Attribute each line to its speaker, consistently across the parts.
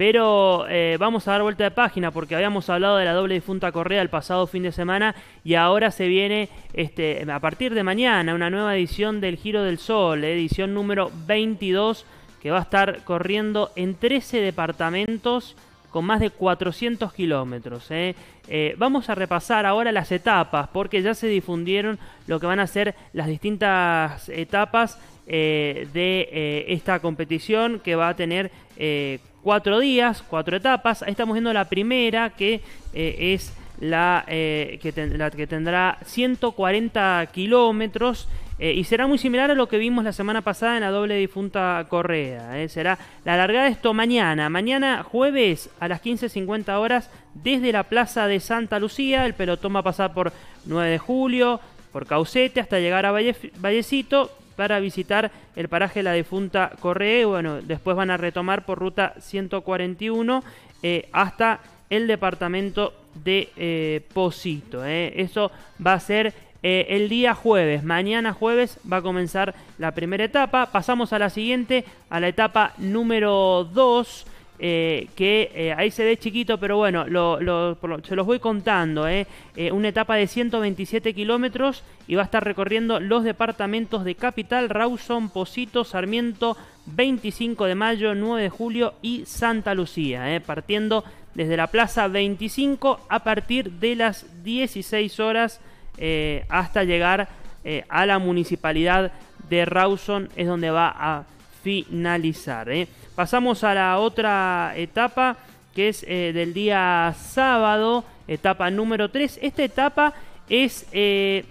Speaker 1: Pero eh, vamos a dar vuelta de página porque habíamos hablado de la doble difunta Correa el pasado fin de semana y ahora se viene este, a partir de mañana una nueva edición del Giro del Sol, edición número 22 que va a estar corriendo en 13 departamentos con más de 400 kilómetros. ¿eh? Eh, vamos a repasar ahora las etapas, porque ya se difundieron lo que van a ser las distintas etapas de esta competición que va a tener cuatro días, cuatro etapas. Ahí estamos viendo la primera, que eh, es eh, la, que tendrá 140 kilómetros. Eh, y será muy similar a lo que vimos la semana pasada en la doble difunta correa. Será la largada esto mañana. Mañana jueves a las 15.50 horas desde la Plaza de Santa Lucía. El pelotón va a pasar por 9 de julio, por Caucete hasta llegar a Vallecito a visitar el paraje La Defunta Y Bueno, después van a retomar por ruta 141 eh, hasta el departamento de eh, Posito. Eh. Eso va a ser el día jueves. Mañana jueves va a comenzar la primera etapa. Pasamos a la siguiente, a la etapa número 2. Eh, que eh, ahí se ve chiquito, pero bueno, se los voy contando. Eh. una etapa de 127 kilómetros y va a estar recorriendo los departamentos de Capital, Rawson, Posito, Sarmiento, 25 de mayo, 9 de julio y Santa Lucía, partiendo desde la Plaza 25 a partir de las 16 horas hasta llegar a la municipalidad de Rawson, es donde va a finalizar. ¿eh? Pasamos a la otra etapa que es eh, del día sábado, etapa número 3. Esta etapa es eh,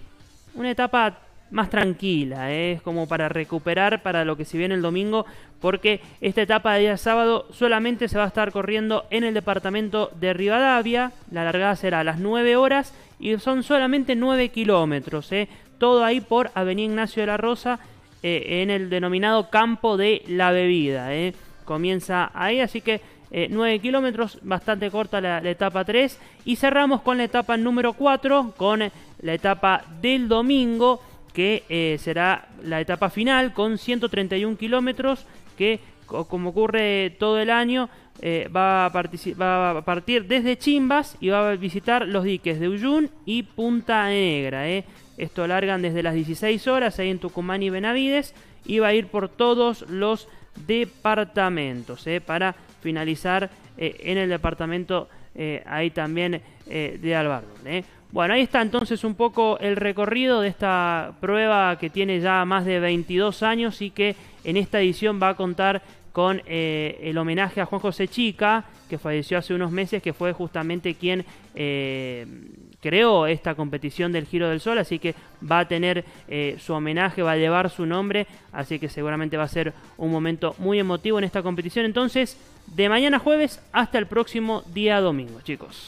Speaker 1: una etapa más tranquila, es como para recuperar para lo que se viene el domingo, porque esta etapa del día sábado solamente se va a estar corriendo en el departamento de Rivadavia, la largada será a las 9 horas y son solamente 9 kilómetros, todo ahí por Avenida Ignacio de la Rosa eh, en el denominado campo de la bebida. Eh. Comienza ahí, así que 9 eh, kilómetros, bastante corta la, la, etapa 3. Y cerramos con la etapa número 4, con la etapa del domingo, que será la etapa final con 131 kilómetros que como ocurre todo el año, eh, va, a partir desde Chimbas y va a visitar los diques de Uyun y Punta Negra. Eh. Esto largan desde las 16 horas ahí en Tucumán y Benavides y va a ir por todos los departamentos eh, para finalizar eh, en el departamento ahí también de Albardo. Bueno, ahí está entonces un poco el recorrido de esta prueba que tiene ya más de 22 años y que en esta edición va a contar con eh, el homenaje a Juan José Chica, que falleció hace unos meses, que fue justamente quien eh, creó esta competición del Giro del Sol, así que va a tener eh, su homenaje, va a llevar su nombre, así que seguramente va a ser un momento muy emotivo en esta competición. Entonces, de mañana jueves hasta el próximo día domingo, chicos.